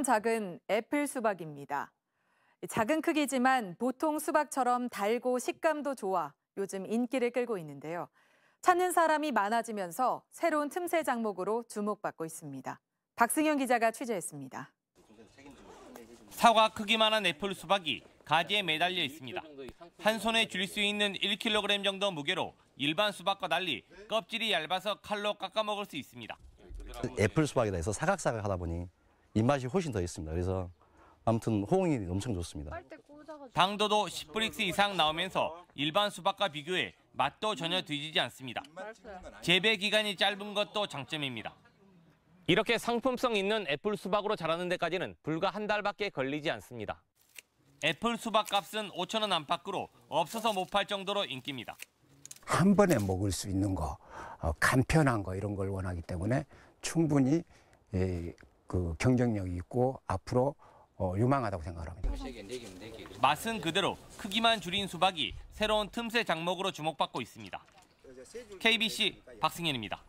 수처럼 작은 애플 수박입니다. 작은 크기지만 보통 수박처럼 달고 식감도 좋아 요즘 인기를 끌고 있는데요. 찾는 사람이 많아지면서 새로운 틈새 장목으로 주목받고 있습니다. 박승현 기자가 취재했습니다. 사과 크기만한 애플 수박이 가지에 매달려 있습니다. 한 손에 줄수 있는 1kg 정도 무게로 일반 수박과 달리 껍질이 얇아서 칼로 깎아 먹을 수 있습니다. 애플 수박이라 해서 사각사각하다 보니 입맛이 훨씬 더 있습니다. 그래서 아무튼 호응이 엄청 좋습니다. 당도도 10브릭스 이상 나오면서 일반 수박과 비교해 맛도 전혀 뒤지지 않습니다. 재배 기간이 짧은 것도 장점입니다. 이렇게 상품성 있는 애플 수박으로 자라는 데까지는 불과 한 달밖에 걸리지 않습니다. 애플 수박 값은 5천 원 안팎으로 없어서 못 팔 정도로 인기입니다. 한 번에 먹을 수 있는 거, 어, 간편한 거 이런 걸 원하기 때문에 충분히 예, 그 경쟁력이 있고 앞으로 어, 유망하다고 생각합니다. 네 네 네 맛은 그대로 크기만 줄인 수박이 새로운 틈새 작목으로 주목받고 있습니다. KBC 박승현입니다.